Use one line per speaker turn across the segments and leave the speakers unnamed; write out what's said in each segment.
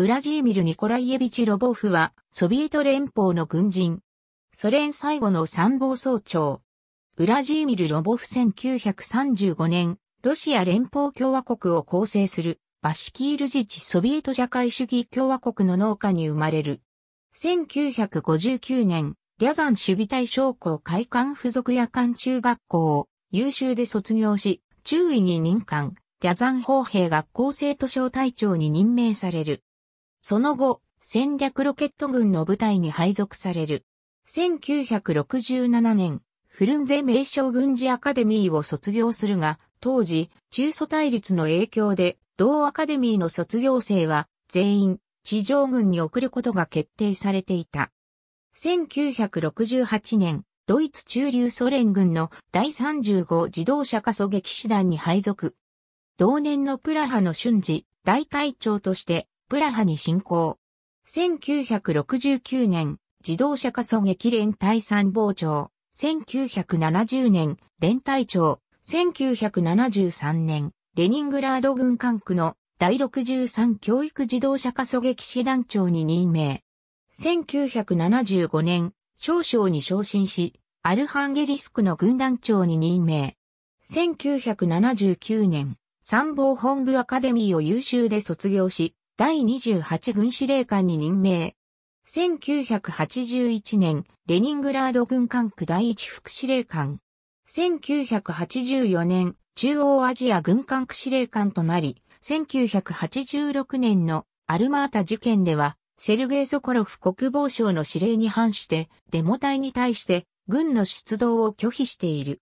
ウラジーミル・ニコライエビチ・ロボフは、ソビエト連邦の軍人。ソ連最後の参謀総長。ウラジーミル・ロボフ1935年、ロシア連邦共和国を構成する、バシキール自治ソビエト社会主義共和国の農家に生まれる。1959年、リャザン守備隊将校会館附属夜間中学校を優秀で卒業し、中尉に任官、リャザン砲兵学校生徒小隊長に任命される。その後、戦略ロケット軍の部隊に配属される。1967年、フルンゼ名称軍事アカデミーを卒業するが、当時、中祖対立の影響で、同アカデミーの卒業生は、全員、地上軍に送ることが決定されていた。1968年、ドイツ中流ソ連軍の第35自動車化狙撃師団に配属。同年のプラハの瞬時、大隊長としてプラハに侵攻。1969年、自動車加速撃連隊参謀長。1970年、連隊長。1973年、レニングラード軍管区の第63教育自動車加速撃師団長に任命。1975年、少将に昇進し、アルハンゲリスクの軍団長に任命。1979年、参謀本部アカデミーを優秀で卒業し、第28軍司令官に任命。1981年、レニングラード軍管区第一副司令官。1984年、中央アジア軍管区司令官となり、1986年のアルマータ事件では、セルゲイ・ソコロフ国防省の指令に反して、デモ隊に対して軍の出動を拒否している。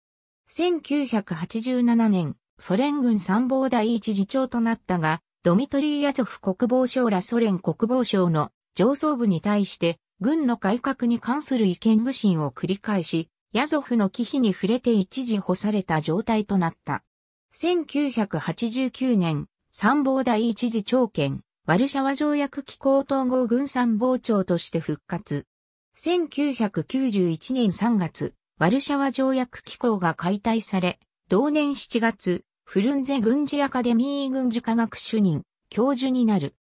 1987年、ソ連軍参謀第一次長となったが、ドミトリー・ヤゾフ国防省らソ連国防省の上層部に対して軍の改革に関する意見具信を繰り返し、ヤゾフの忌避に触れて一時干された状態となった。1989年、参謀第一次長権、ワルシャワ条約機構統合軍参謀長として復活。1991年3月、ワルシャワ条約機構が解体され、同年7月、フルンゼ軍事アカデミー軍事科学主任、教授になる。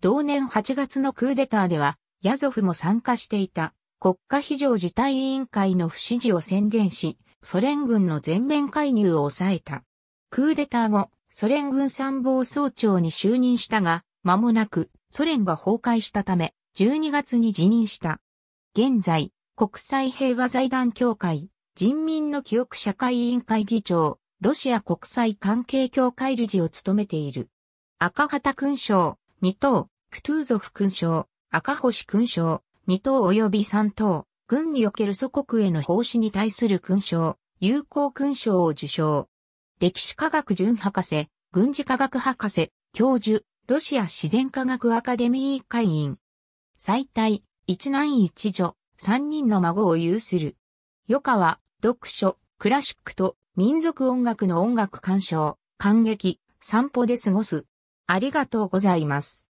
同年8月のクーデターでは、ヤゾフも参加していた国家非常事態委員会の不支持を宣言し、ソ連軍の全面介入を抑えた。クーデター後、ソ連軍参謀総長に就任したが、間もなくソ連が崩壊したため、12月に辞任した。現在、国際平和財団協会、人民の記憶社会委員会議長、ロシア国際関係協会理事を務めている。赤旗勲章、2等、クトゥーゾフ勲章、赤星勲章、2等及び3等、軍における祖国への奉仕に対する勲章、友好勲章を受章。歴史科学準博士、軍事科学博士、教授、ロシア自然科学アカデミー会員。最大、一男一女、三人の孫を有する。余は、読書、クラシックと民族音楽の音楽鑑賞、感激、散歩で過ごす。ありがとうございます。